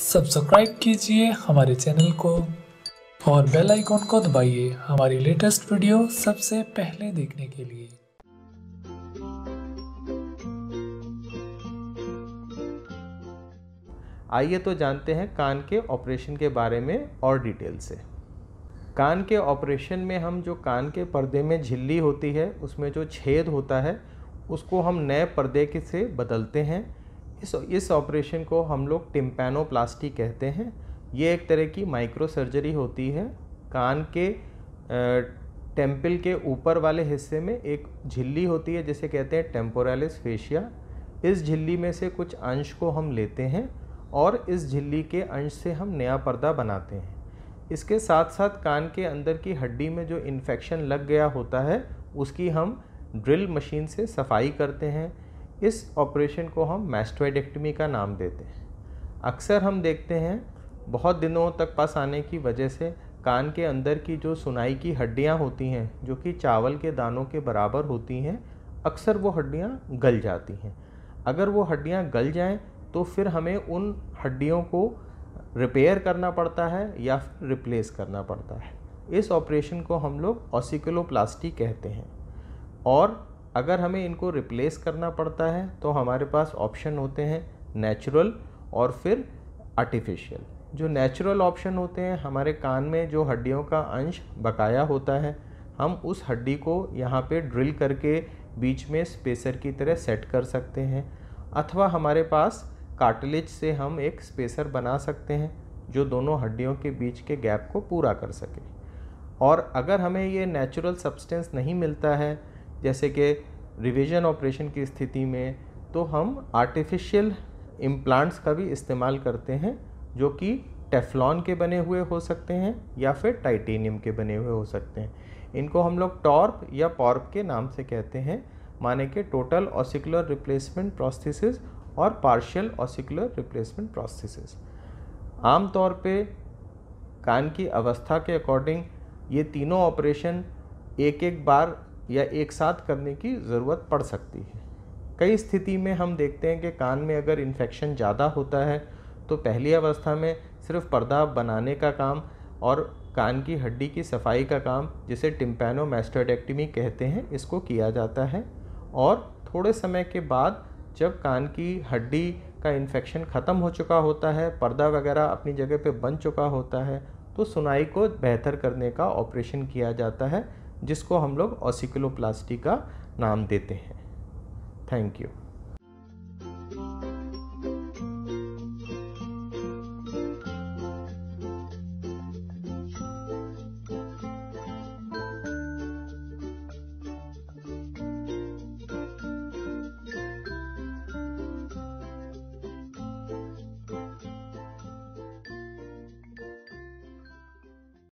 subscribe कीजिए हमारे channel को और बेल आइकॉन को दबाइए हमारी लेटेस्ट वीडियो सबसे पहले देखने के लिए आइए तो जानते हैं कान के ऑपरेशन के बारे में और डिटेल से कान के ऑपरेशन में हम जो कान के पर्दे में झिल्ली होती है उसमें जो छेद होता है उसको हम नए पर्दे के से बदलते हैं इस इस ऑपरेशन को हम लोग टिम्पेनोप्लास्टी कहते हैं ये एक तरह की माइक्रो सर्जरी होती है कान के टेम्पल के ऊपर वाले हिस्से में एक झिल्ली होती है जिसे कहते हैं टेम्पोरलिस फेशिया इस झिल्ली में से कुछ अंश को हम लेते हैं और इस झिल्ली के अंश से हम नया पर्दा बनाते हैं इसके साथ साथ कान के अंदर की हड्डी में जो इन्फेक्शन लग गया होता है उसकी हम ड्रिल मशीन से सफाई करते हैं इस ऑपरेशन को हम मैस्टोइडेक्टमी का नाम देते हैं अक्सर हम देखते हैं बहुत दिनों तक पास आने की वजह से कान के अंदर की जो सुनाई की हड्डियाँ होती हैं जो कि चावल के दानों के बराबर होती हैं अक्सर वो हड्डियाँ गल जाती हैं अगर वो हड्डियाँ गल जाएँ तो फिर हमें उन हड्डियों को रिपेयर करना पड़ता है या फिर रिप्लेस करना पड़ता है इस ऑपरेशन को हम लोग ऑसिकलोप्लास्टी कहते हैं और अगर हमें इनको रिप्लेस करना पड़ता है तो हमारे पास ऑप्शन होते हैं नेचुरल और फिर आर्टिफिशियल जो नेचुरल ऑप्शन होते हैं हमारे कान में जो हड्डियों का अंश बकाया होता है हम उस हड्डी को यहाँ पे ड्रिल करके बीच में स्पेसर की तरह सेट कर सकते हैं अथवा हमारे पास कार्टिलेज से हम एक स्पेसर बना सकते हैं जो दोनों हड्डियों के बीच के गैप को पूरा कर सके और अगर हमें ये नेचुरल सब्सटेंस नहीं मिलता है जैसे कि रिवीजन ऑपरेशन की स्थिति में तो हम आर्टिफिशियल इम्प्लांट्स का भी इस्तेमाल करते हैं जो कि टेफ्लॉन के बने हुए हो सकते हैं या फिर टाइटेनियम के बने हुए हो सकते हैं इनको हम लोग टॉर्प या पॉर्प के नाम से कहते हैं माने के टोटल ऑसिकुलर रिप्लेसमेंट प्रोस्थिसिस और पार्शियल ऑसिकुलर रिप्लेसमेंट आम आमतौर पे कान की अवस्था के अकॉर्डिंग ये तीनों ऑपरेशन एक एक बार या एक साथ करने की ज़रूरत पड़ सकती है कई स्थिति में हम देखते हैं कि कान में अगर इन्फेक्शन ज़्यादा होता है तो पहली अवस्था में सिर्फ पर्दा बनाने का काम और कान की हड्डी की सफाई का काम जिसे टिम्पैनो मैस्टोडेक्टमी कहते हैं इसको किया जाता है और थोड़े समय के बाद जब कान की हड्डी का इन्फेक्शन ख़त्म हो चुका होता है पर्दा वगैरह अपनी जगह पे बन चुका होता है तो सुनाई को बेहतर करने का ऑपरेशन किया जाता है जिसको हम लोग ऑसिकुलोप्लास्टी का नाम देते हैं थैंक यू